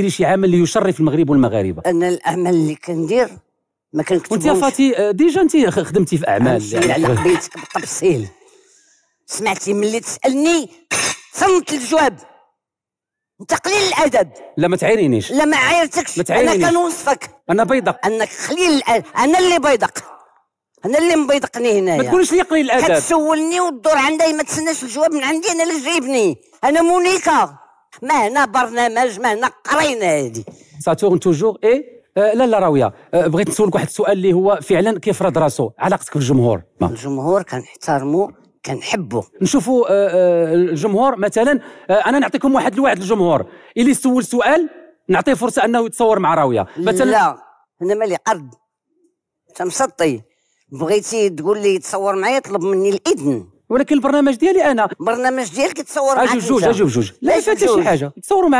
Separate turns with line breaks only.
ديري شي عمل ليشرف المغرب والمغاربه
انا العمل اللي كندير ما كنكتبوش وانت يا
فاتي آه، ديجا انت خدمتي في اعمال يعني على بيتك
بالتفصيل سمعتي ملي تسالني صمت الجواب انت قليل الادب
لا ما تعيرينيش
لا ما عايرتكش ما تعيرينيش انا كنوصفك انا بيضق انك قليل الادب انا اللي بيضق انا اللي مبيضقني هنايا ما تقوليش لي قليل الادب كتسولني والدور عندي ما تسناش الجواب من عندي انا اللي جايبني انا مونيكا ما هنا برنامج ما هنا قرينا
هذه ساتورن توجور اي لا لا راويه euh، بغيت نسولك واحد السؤال اللي هو فعلا كيفرض راسو علاقتك بالجمهور ما. الجمهور كنحترمو كنحبو نشوفوا آه، آه، الجمهور مثلا آه، انا نعطيكم واحد الوعد الجمهور اللي سول سؤال نعطيه فرصه انه يتصور مع راويه مثلا لا
انا مالي قرض انت مسطي بغيتي تقول لي تصور معايا طلب مني الاذن ولكن البرنامج ديالي انا برنامج ديالك تصور معايا اجيب جوج اجيب جوج لا يفاتش شي حاجه تصوروا معايا